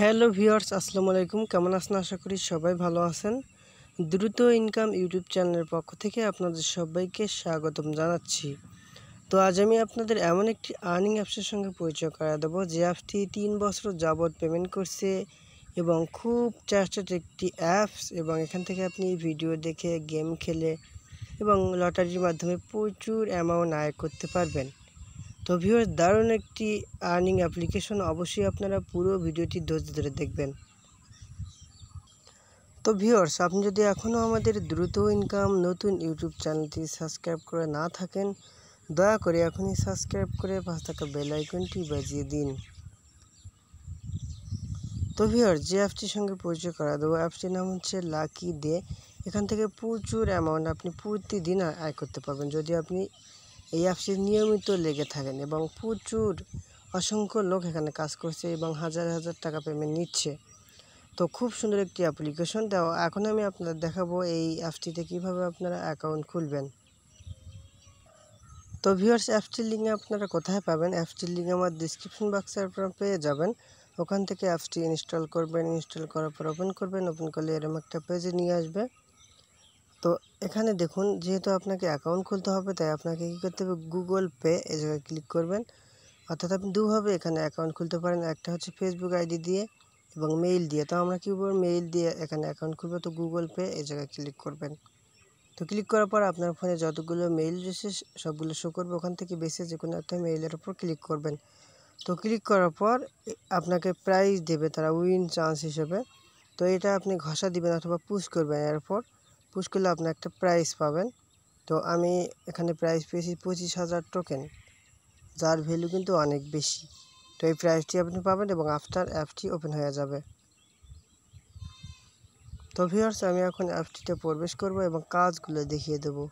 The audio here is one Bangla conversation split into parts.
হ্যালো ভিওর্স আসসালামু আলাইকুম কেমন আছেন আশা করি সবাই ভালো আছেন দ্রুত ইনকাম ইউটিউব চ্যানেলের পক্ষ থেকে আপনাদের সবাইকে স্বাগতম জানাচ্ছি তো আজ আমি আপনাদের এমন একটি আর্নিং অ্যাপসের সঙ্গে পরিচয় করা দেবো যে অ্যাপটি তিন বছর যাবৎ পেমেন্ট করছে এবং খুব চার্চেড একটি অ্যাপস এবং এখান থেকে আপনি ভিডিও দেখে গেম খেলে এবং লটারির মাধ্যমে প্রচুর অ্যামাউন্ট আয় করতে পারবেন তো ভিউয়ার্স দারুণ একটি আর্নিং অ্যাপ্লিকেশন অবশ্যই আপনারা পুরো ভিডিওটি ধৈর্য ধরে দেখবেন তো ভিউয়ার্স আপনি যদি এখনও আমাদের দ্রুত ইনকাম নতুন ইউটিউব চ্যানেলটি সাবস্ক্রাইব করে না থাকেন দয়া করে এখনই সাবস্ক্রাইব করে পাঁচ টাকা বেল আইকনটি বাজিয়ে দিন তো ভিওর যে অ্যাপটির সঙ্গে পরিচয় করা দেবো অ্যাপটির নাম হচ্ছে লাকি দে এখান থেকে প্রচুর অ্যামাউন্ট আপনি প্রতিদিন আয় করতে পারবেন যদি আপনি এই অ্যাপসে নিয়মিত লেগে থাকেন এবং প্রচুর অসংখ্য লোক এখানে কাজ করছে এবং হাজার হাজার টাকা পেমেন্ট নিচ্ছে তো খুব সুন্দর একটি অ্যাপ্লিকেশন তো এখন আমি আপনাদের দেখাবো এই অ্যাপটিতে কিভাবে আপনারা অ্যাকাউন্ট খুলবেন তো ভিউয়ার্স অ্যাপটির লিঙ্কে আপনারা কোথায় পাবেন অ্যাপসটির লিঙ্ক আমার ডিসক্রিপশন বক্সে আপনারা পেয়ে যাবেন ওখান থেকে অ্যাপসটি ইনস্টল করবেন ইনস্টল করার পর ওপেন করবেন ওপেন করলে এরম একটা পেজে নিয়ে আসবে তো এখানে দেখুন যেহেতু আপনাকে অ্যাকাউন্ট খুলতে হবে তাই আপনাকে কী করতে হবে গুগল পে এই জায়গায় ক্লিক করবেন অর্থাৎ আপনি দুভাবে এখানে অ্যাকাউন্ট খুলতে পারেন একটা হচ্ছে ফেসবুক আইডি দিয়ে এবং মেইল দিয়ে তো আমরা কী করবো মেইল দিয়ে এখানে অ্যাকাউন্ট খুলবো তো গুগল পে এই জায়গায় ক্লিক করবেন তো ক্লিক করার পর আপনার ফোনে যতগুলো মেইল রয়েছে সবগুলো শো করবে ওখান থেকে বেছে যে কোনো একটা মেইলের ওপর ক্লিক করবেন তো ক্লিক করার পর আপনাকে প্রাইজ দেবে তারা উইন চান্স হিসেবে তো এটা আপনি ঘষা দিবেন অথবা পুশ করবেন এরপর পুশ করলে আপনি একটা প্রাইস পাবেন তো আমি এখানে প্রাইস পেয়েছি পঁচিশ হাজার টোকেন যার ভ্যালু কিন্তু অনেক বেশি তো এই প্রাইসটি আপনি পাবেন এবং আফটার অ্যাপটি ওপেন হয়ে যাবে তো ভিউয়ার্স আমি এখন অ্যাপটিতে প্রবেশ করব এবং কাজগুলো দেখিয়ে দেবো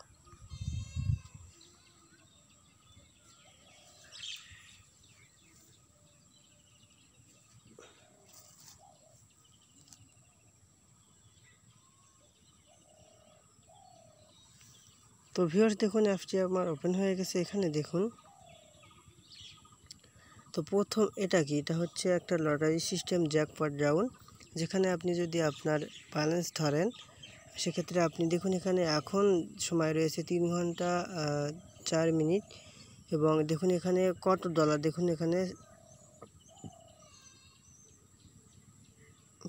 তো ভিউয়ার্স দেখুন অ্যাপটি আমার ওপেন হয়ে গেছে এখানে দেখুন তো প্রথম এটা কি এটা হচ্ছে একটা লটারি সিস্টেম জ্যাকপট ডাউন যেখানে আপনি যদি আপনার ব্যালেন্স ধরেন সেক্ষেত্রে আপনি দেখুন এখানে এখন সময় রয়েছে তিন ঘন্টা চার মিনিট এবং দেখুন এখানে কত ডলার দেখুন এখানে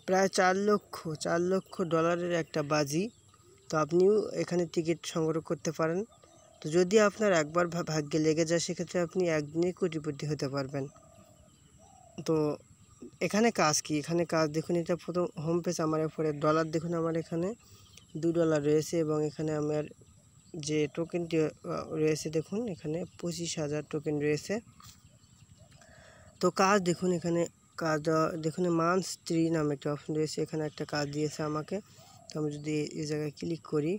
প্রায় চার লক্ষ চার লক্ষ ডলারের একটা বাজি তো আপনিও এখানে টিকিট সংগ্রহ করতে পারেন তো যদি আপনার একবার ভাগ্যে লেগে যায় সেক্ষেত্রে আপনি একদিনে কোটিপতি হতে পারবেন তো এখানে কাজ কি এখানে কাজ দেখুন এটা প্রথম হোম পেজ আমার এরপরে ডলার দেখুন আমার এখানে দু ডলার রয়েছে এবং এখানে আমার যে টোকেনটি রয়েছে দেখুন এখানে পঁচিশ হাজার টোকেন রয়েছে তো কাজ দেখুন এখানে কাজ দেওয়া দেখুন মান্থ থ্রি নামে একটা অপশন রয়েছে এখানে একটা কাজ দিয়েছে আমাকে তো আমি যদি এই জায়গায় ক্লিক করি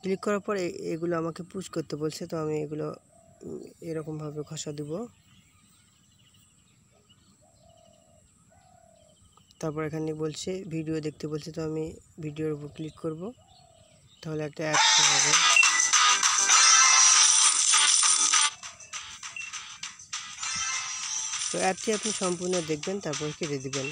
ক্লিক করার পর এগুলো আমাকে পুশ করতে বলছে তো আমি এগুলো এরকমভাবে খসা দেব তারপর এখানে বলছে ভিডিও দেখতে বলছে তো আমি ভিডিওর উপর ক্লিক করব তাহলে একটা অ্যাপ হবে তো অ্যাপটি আপনি সম্পূর্ণ দেখবেন তারপর কেটে দেবেন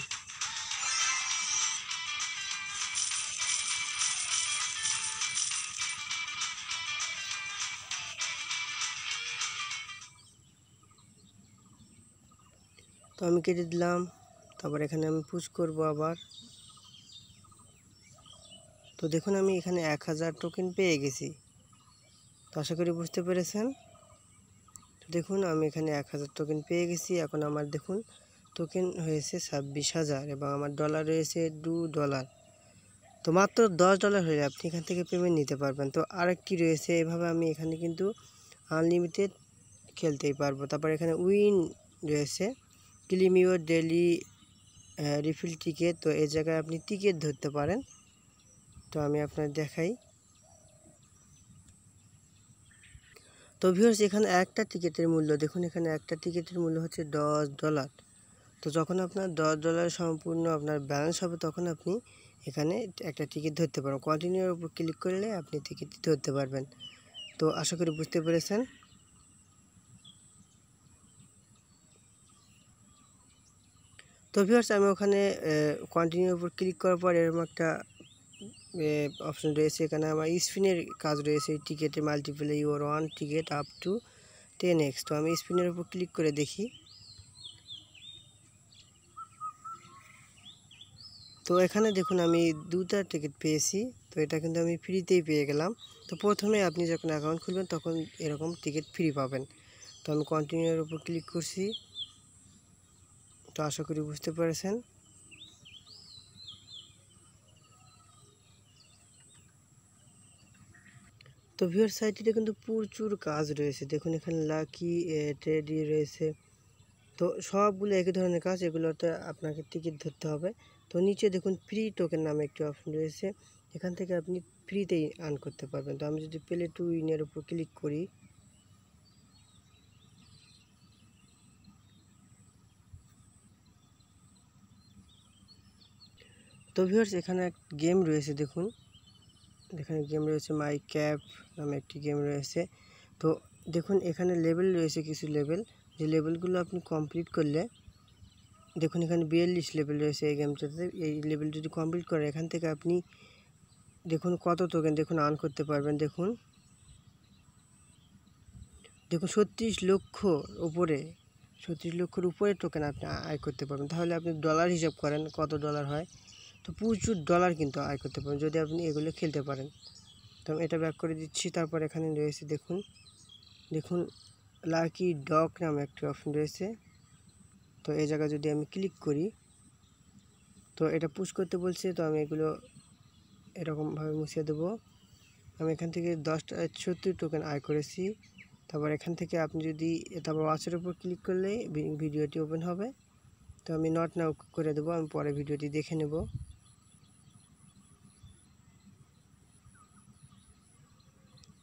আমি কেটে দিলাম তারপর এখানে আমি পুশ করব আবার তো দেখুন আমি এখানে এক হাজার টোকেন পেয়ে গেছি তো আশা করি বুঝতে পেরেছেন তো দেখুন আমি এখানে এক হাজার টোকেন পেয়ে গেছি এখন আমার দেখুন টোকেন হয়েছে ছাব্বিশ হাজার এবং আমার ডলার রয়েছে দু ডলার তো মাত্র দশ ডলার হলে আপনি এখান থেকে পেমেন্ট নিতে পারবেন তো আরেকটি রয়েছে এভাবে আমি এখানে কিন্তু আনলিমিটেড খেলতেই পারবো তারপর এখানে উইন রয়েছে ক্লিমিও ডেলি রিফিল টিকেট তো এই জায়গায় আপনি টিকিট ধরতে পারেন তো আমি আপনার দেখাই তো ভিউর্স এখানে একটা টিকিটের মূল্য দেখুন এখানে একটা টিকিটের মূল্য হচ্ছে দশ ডলার তো যখন আপনার দশ ডলার সম্পূর্ণ আপনার ব্যালেন্স হবে তখন আপনি এখানে একটা টিকিট ধরতে পারবেন কন্টিনিউর উপর ক্লিক করলে আপনি টিকিট ধরতে পারবেন তো আশা করি বুঝতে পেরেছেন তো ভিউয়ার্স আমি ওখানে কন্টিনিউর উপর ক্লিক করার পর এরকম একটা অপশন রয়েছে এখানে আমার স্পিনের কাজ রয়েছে টিকেটে multiply your one ticket up to ten X তো আমি স্পিনের উপর ক্লিক করে দেখি তো এখানে দেখুন আমি দুটা টিকিট পেয়েছি তো এটা কিন্তু আমি ফ্রিতেই পেয়ে গেলাম তো প্রথমে আপনি যখন অ্যাকাউন্ট খুলবেন তখন এরকম টিকিট ফ্রি পাবেন তো আমি কন্টিনিউর উপর ক্লিক করছি তো আশা করি বুঝতে পেরেছেন তো ভিওর সাইটটিতে কিন্তু প্রচুর কাজ রয়েছে দেখুন এখানে লাকি ট্রেডি রয়েছে তো সবগুলো একই ধরনের কাজ এগুলোতে আপনাকে টিকিট ধরতে হবে তো নিচে দেখুন ফ্রি টোকেন নামে একটি অপশন রয়েছে এখান থেকে আপনি ফ্রিতেই আর্ন করতে পারবেন তো আমি যদি প্লে টু ইনের উপর ক্লিক করি তো ভিউয়ার্স এখানে এক গেম রয়েছে দেখুন এখানে গেম রয়েছে মাই ক্যাপ নামে একটি গেম রয়েছে তো দেখুন এখানে লেভেল রয়েছে কিছু লেভেল যে লেভেলগুলো আপনি কমপ্লিট করলে দেখুন এখানে বিয়াল্লিশ লেভেল রয়েছে এই গেমটাতে এই লেভেল যদি কমপ্লিট করে এখান থেকে আপনি দেখুন কত টোকেন দেখুন আর্ন করতে পারবেন দেখুন দেখুন ছত্রিশ লক্ষ উপরে ছত্রিশ লক্ষর উপরে টোকেন আপনি আয় করতে পারবেন তাহলে আপনি ডলার হিসাব করেন কত ডলার হয় তো প্রচুর ডলার কিন্তু আয় করতে পারেন যদি আপনি এগুলো খেলতে পারেন তো আমি এটা ব্যাক করে দিচ্ছি তারপর এখানে রয়েছে দেখুন দেখুন লাকি ডক নামে একটি অপশন রয়েছে তো এই জায়গায় যদি আমি ক্লিক করি তো এটা পুশ করতে বলছে তো আমি এগুলো এরকমভাবে মুছিয়ে দেবো আমি এখান থেকে দশটা ছত্রিশ টোকেন আয় করেছি তারপর এখান থেকে আপনি যদি তারপর ওয়াচের উপর ক্লিক করলে ভিডিওটি ওপেন হবে তো আমি নট নাও করে দেবো আমি পরে ভিডিওটি দেখে নেব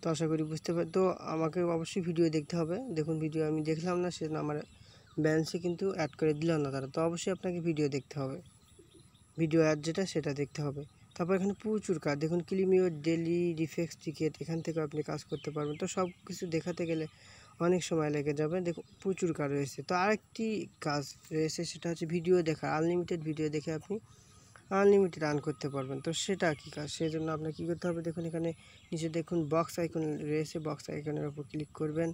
তো আশা করি বুঝতে পারি তো আমাকে অবশ্যই ভিডিও দেখতে হবে দেখুন ভিডিও আমি দেখলাম না সেজন্য আমার ব্যালেন্সে কিন্তু অ্যাড করে দিল না তারা তো অবশ্যই আপনাকে ভিডিও দেখতে হবে ভিডিও অ্যাড যেটা সেটা দেখতে হবে তারপর এখানে প্রচুর কাজ দেখুন ক্লিমিও ডেলি রিফেক্স টিকিট এখান থেকে আপনি কাজ করতে পারবেন তো সব কিছু দেখাতে গেলে অনেক সময় লেগে যাবে দেখুন প্রচুর কাজ রয়েছে তো আরেকটি কাজ রয়েছে সেটা হচ্ছে ভিডিও দেখা আনলিমিটেড ভিডিও দেখে আপনি আনলিমিটেড আর্ন করতে পারবেন তো সেটা কী কাজ সেই জন্য আপনার কী করতে হবে দেখুন এখানে নিচে দেখুন বক্স আইকন রয়েছে বক্স আইকনের ওপর ক্লিক করবেন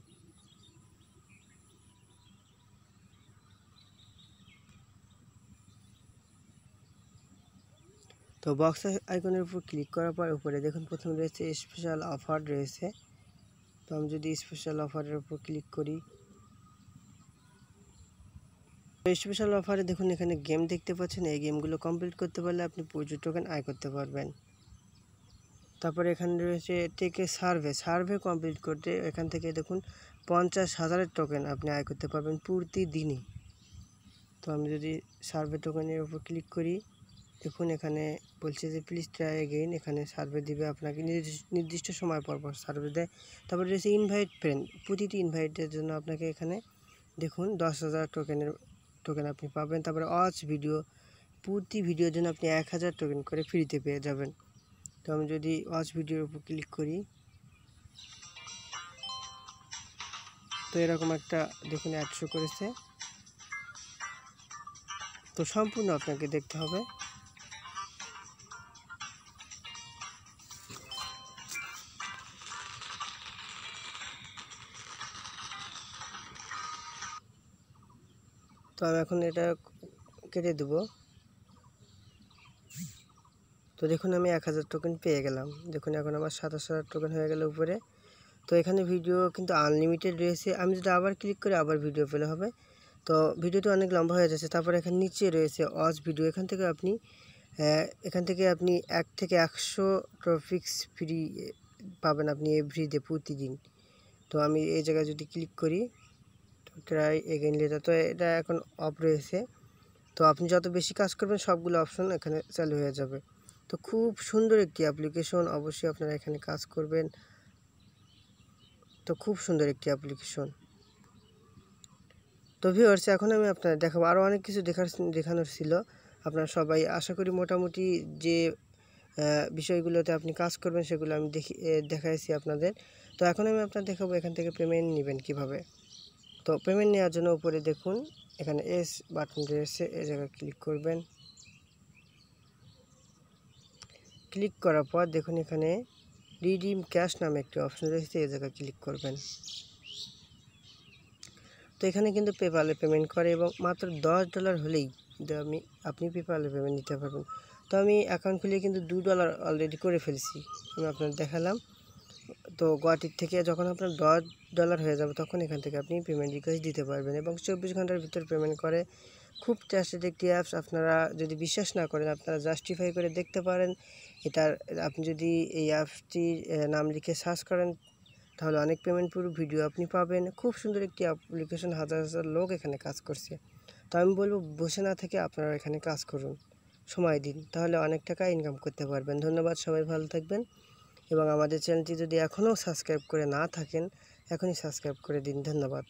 তো বক্স আইকনের উপর ক্লিক করার পর উপরে দেখুন প্রথমে রয়েছে স্পেশাল অফার রয়েছে তো আমি যদি স্পেশাল অফারের উপর ক্লিক করি স্পেশাল অফারে দেখুন এখানে গেম দেখতে পাচ্ছেন এই গেমগুলো কমপ্লিট করতে পারলে আপনি প্রচুর টোকেন আয় করতে পারবেন তারপরে এখানে রয়েছে টেকে সার্ভে সার্ভে কমপ্লিট করতে এখান থেকে দেখুন পঞ্চাশ হাজারের টোকেন আপনি আয় করতে পারবেন দিনই তো আমি যদি সার্ভে টোকেনের উপর ক্লিক করি দেখুন এখানে বলছে যে প্লিজ ট্রাই এগেইন এখানে সার্ভে দিবে আপনাকে নির্দিষ্ট সময় পর পর সার্ভে দেয় তারপরে রয়েছে ইনভাইট ফ্রেন্ড প্রতিটি ইনভাইটের জন্য আপনাকে এখানে দেখুন দশ হাজার টোকেনের টোকেন আপনি পাবেন তারপরে অচ ভিডিও প্রতি ভিডিওর জন্য আপনি এক হাজার টোকেন করে ফ্রিতে পেয়ে যাবেন তো আমি যদি ওয়াচ ভিডিওর উপর ক্লিক করি তো এরকম একটা দেখুন অ্যাড করেছে তো সম্পূর্ণ আপনাকে দেখতে হবে তো আমি এখন এটা কেটে দেবো তো দেখুন আমি এক হাজার টোকেন পেয়ে গেলাম দেখুন এখন আমার সাতাশ হাজার টোকেন হয়ে গেল উপরে তো এখানে ভিডিও কিন্তু আনলিমিটেড রয়েছে আমি যদি আবার ক্লিক করে আবার ভিডিও পেলে হবে তো ভিডিওটি অনেক লম্বা হয়ে যাচ্ছে তারপর এখানে নিচে রয়েছে অজ ভিডিও এখান থেকে আপনি এখান থেকে আপনি এক থেকে একশো ট্রফিক্স ফ্রি পাবেন আপনি এভরিডে প্রতিদিন তো আমি এই জায়গায় যদি ক্লিক করি ট্রাই এগেন লেটার তো এটা এখন অফ রয়েছে তো আপনি যত বেশি কাজ করবেন সবগুলো অপশন এখানে চালু হয়ে যাবে তো খুব সুন্দর একটি অ্যাপ্লিকেশন অবশ্যই আপনারা এখানে কাজ করবেন তো খুব সুন্দর একটি অ্যাপ্লিকেশন তো ভিউয়ার্স এখন আমি আপনার দেখাবো আরও অনেক কিছু দেখার দেখানোর ছিল আপনারা সবাই আশা করি মোটামুটি যে বিষয়গুলোতে আপনি কাজ করবেন সেগুলো আমি দেখি দেখাইছি আপনাদের তো এখন আমি আপনার দেখাবো এখান থেকে পেমেন্ট নেবেন কিভাবে। তো পেমেন্ট নেওয়ার জন্য উপরে দেখুন এখানে এস বাটন রয়েছে এ জায়গায় ক্লিক করবেন ক্লিক করার পর দেখুন এখানে রিডিম ক্যাশ নামে একটি অপশন রয়েছে এ জায়গায় ক্লিক করবেন তো এখানে কিন্তু পেপালে পেমেন্ট করে এবং মাত্র দশ ডলার হলেই আমি আপনি পেপালে পেমেন্ট নিতে পারবেন তো আমি অ্যাকাউন্ট খুলে কিন্তু দু ডলার অলরেডি করে ফেলছি আমি আপনার দেখালাম তো গুয়াহাটির থেকে যখন আপনার দশ ডলার হয়ে যাবে তখন এখান থেকে আপনি পেমেন্ট রিকোয়েস্ট দিতে পারবেন এবং চব্বিশ ঘন্টার ভিতর পেমেন্ট করে খুব ট্রাস্টেড একটি অ্যাপস আপনারা যদি বিশ্বাস না করেন আপনারা জাস্টিফাই করে দেখতে পারেন এটার আপনি যদি এই অ্যাপসটি নাম লিখে সার্চ করেন তাহলে অনেক পেমেন্ট পুরো ভিডিও আপনি পাবেন খুব সুন্দর একটি অ্যাপ্লিকেশন হাজার হাজার লোক এখানে কাজ করছে তো আমি বলবো বসে না থেকে আপনারা এখানে কাজ করুন সময় দিন তাহলে অনেক টাকা ইনকাম করতে পারবেন ধন্যবাদ সবাই ভালো থাকবেন এবং আমাদের চ্যানেলটি যদি এখনও সাবস্ক্রাইব করে না থাকেন এখনই সাবস্ক্রাইব করে দিন ধন্যবাদ